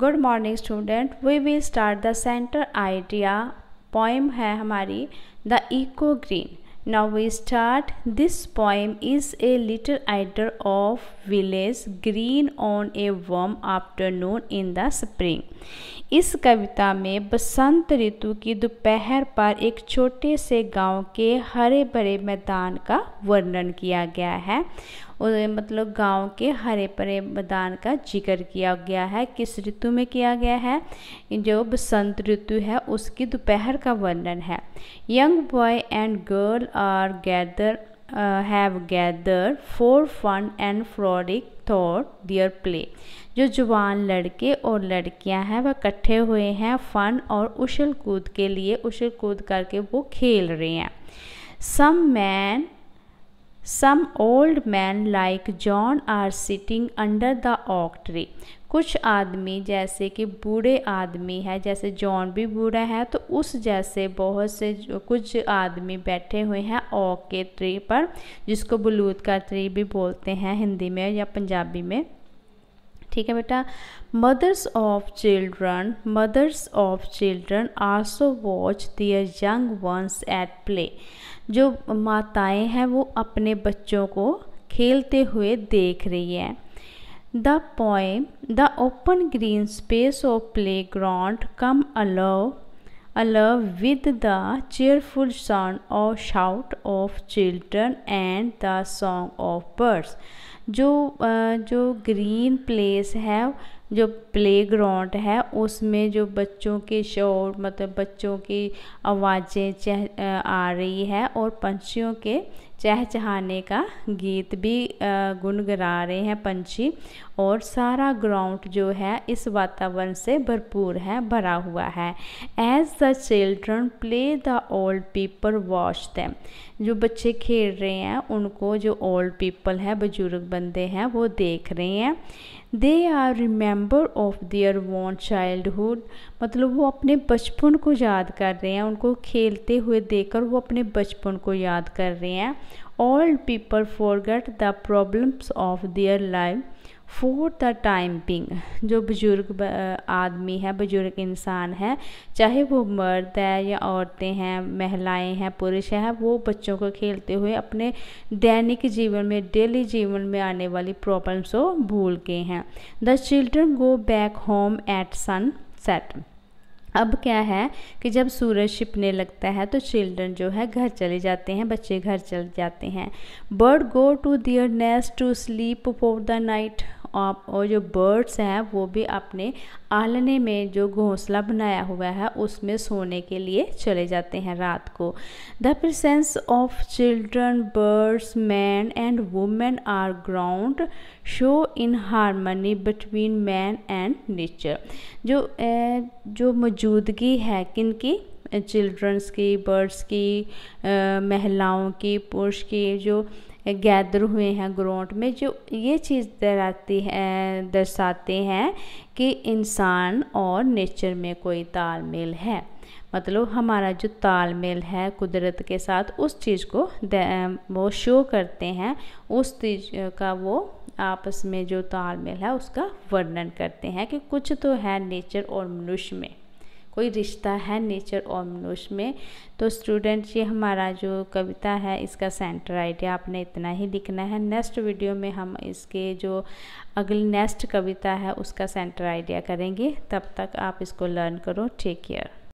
good morning student we will start the centre idea poem है हमारी the echo green now we start this poem is a little idyll of village green on a warm afternoon in the spring इस कविता में बसंत ऋतु की दोपहर पर एक छोटे से गांव के हरे भरे मैदान का वर्णन किया गया है और मतलब गांव के हरे परे मैदान का जिक्र किया गया है किस ऋतु में किया गया है जो बसंत ऋतु है उसकी दोपहर का वर्णन है young boy and girl are gather have gather for fun and frolic thaw their play जो जवान लड़के और लड़कियां हैं वह इकट्ठे हुए हैं फन और उछल कूद के लिए उछल कूद करके वो खेल रहे हैं some man some old man like John are sitting under the oak tree कुछ आदमी जैसे कि बूढ़े आदमी है जैसे जॉन भी बूढ़ा है तो उस जैसे बहुत से कुछ आदमी बैठे हुए हैं ओक के ट्री पर जिसको बलूद का ट्री भी बोलते हैं हिंदी में या पंजाबी में ठीक है बेटा mothers of children mothers of children also watch their young ones at play जो माताएं हैं वो अपने बच्चों को खेलते हुए देख रही है the poem the open green space of play ground come allow alive with the cheerful sound और shout of children and the song of birds जो जो ग्रीन प्लेस है जो प्ले ग्राउंड है उसमें जो बच्चों के शोर मतलब बच्चों की आवाज़ें आ रही है और पंछियों के चहचहाने का गीत भी गुनगुना रहे हैं पंछी और सारा ग्राउंड जो है इस वातावरण से भरपूर है भरा हुआ है as the children play the old people watch them जो बच्चे खेल रहे हैं उनको जो ओल्ड पीपल है बुजुर्ग बंदे हैं वो देख रहे हैं they are remember of their want childhood मतलब वो अपने बचपन को याद कर रहे हैं उनको खेलते हुए देखकर वो अपने बचपन को याद कर रहे हैं all people forget the problems of their life for the time being जो बुज़ुर्ग आदमी है बुज़ुर्ग इंसान है चाहे वो मर्द है या औरतें हैं महिलाएं हैं पुरुष हैं वो बच्चों को खेलते हुए अपने दैनिक जीवन में डेली जीवन में आने वाली प्रॉब्लम्स को भूल गए हैं the children go back home at sunset अब क्या है कि जब सूरज छिपने लगता है तो चिल्ड्रन जो है घर चले जाते हैं बच्चे घर चले जाते हैं bird go to their nest to sleep for the night आप और जो बर्ड्स हैं वो भी अपने आलने में जो घोंसला बनाया हुआ है उसमें सोने के लिए चले जाते हैं रात को the presence of children birds man and women are ground show in harmony between man and nature जो जो मौजूदगी है किन की चिल्ड्रंस की बर्ड्स की महिलाओं की पुरुष की जो गैदर हुए हैं ग्रोट में जो ये चीज़ दराती है दर्शाते हैं कि इंसान और नेचर में कोई तालमेल है मतलब हमारा जो तालमेल है कुदरत के साथ उस चीज़ को वो शो करते हैं उस चीज़ का वो आपस में जो तालमेल है उसका वर्णन करते हैं कि कुछ तो है नेचर और मनुष्य में कोई रिश्ता है नेचर और मनुष्य में तो स्टूडेंट ये हमारा जो कविता है इसका सेंटर आइडिया आपने इतना ही लिखना है नेक्स्ट वीडियो में हम इसके जो अगली नेक्स्ट कविता है उसका सेंटर आइडिया करेंगे तब तक आप इसको लर्न करो टेक केयर